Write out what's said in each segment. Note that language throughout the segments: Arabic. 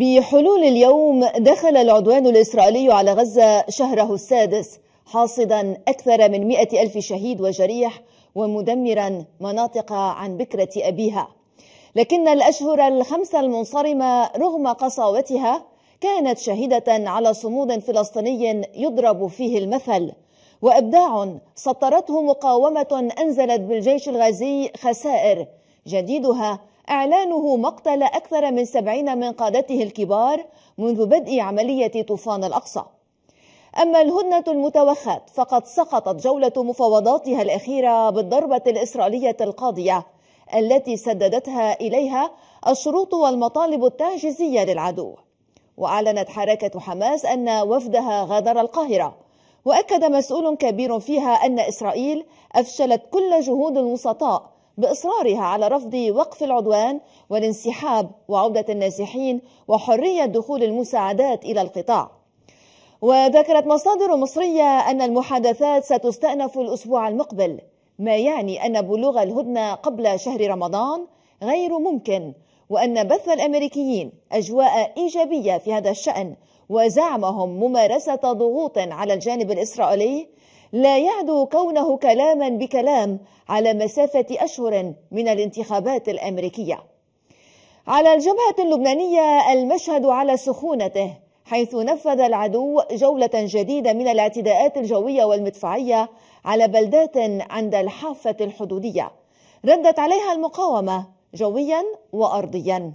بحلول اليوم دخل العدوان الإسرائيلي على غزة شهره السادس حاصدا أكثر من مئة ألف شهيد وجريح ومدمرا مناطق عن بكرة أبيها لكن الأشهر الخمسة المنصرمة رغم قساوتها كانت شهيدة على صمود فلسطيني يضرب فيه المثل وإبداع سطرته مقاومة أنزلت بالجيش الغازي خسائر جديدها إعلانه مقتل أكثر من سبعين من قادته الكبار منذ بدء عملية طوفان الأقصى أما الهدنة المتوخاة فقد سقطت جولة مفاوضاتها الأخيرة بالضربة الإسرائيلية القاضية التي سددتها إليها الشروط والمطالب التعجيزية للعدو وأعلنت حركة حماس أن وفدها غادر القاهرة وأكد مسؤول كبير فيها أن إسرائيل أفشلت كل جهود الوسطاء باصرارها على رفض وقف العدوان والانسحاب وعوده النازحين وحريه دخول المساعدات الى القطاع وذكرت مصادر مصريه ان المحادثات ستستانف الاسبوع المقبل ما يعني ان بلوغ الهدنه قبل شهر رمضان غير ممكن وان بث الامريكيين اجواء ايجابيه في هذا الشان وزعمهم ممارسه ضغوط على الجانب الاسرائيلي لا يعدو كونه كلاما بكلام على مسافة أشهر من الانتخابات الأمريكية. على الجبهة اللبنانية المشهد على سخونته حيث نفذ العدو جولة جديدة من الاعتداءات الجوية والمدفعية على بلدات عند الحافة الحدودية ردت عليها المقاومة جويا وأرضيا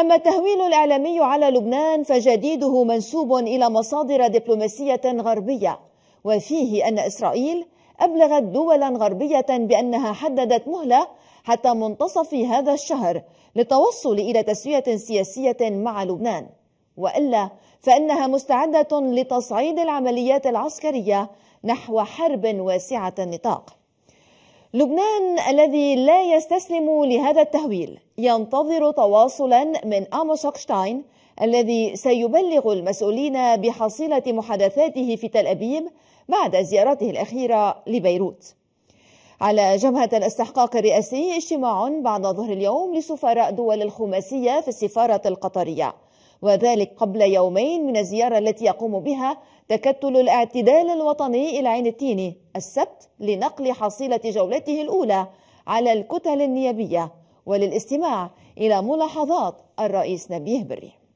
أما التهويل الإعلامي على لبنان فجديده منسوب إلى مصادر دبلوماسية غربية وفيه أن إسرائيل أبلغت دولا غربية بأنها حددت مهلة حتى منتصف هذا الشهر للتوصل إلى تسوية سياسية مع لبنان وإلا فإنها مستعدة لتصعيد العمليات العسكرية نحو حرب واسعة النطاق لبنان الذي لا يستسلم لهذا التهويل ينتظر تواصلا من أموس شتاين الذي سيبلغ المسؤولين بحصيلة محادثاته في تل أبيب بعد زيارته الأخيرة لبيروت على جبهة الاستحقاق الرئاسي اجتماع بعد ظهر اليوم لسفراء دول الخماسية في السفارة القطرية وذلك قبل يومين من الزيارة التي يقوم بها تكتل الاعتدال الوطني إلى عين التيني السبت لنقل حصيلة جولته الأولى على الكتل النيابية وللاستماع إلى ملاحظات الرئيس نبيه بري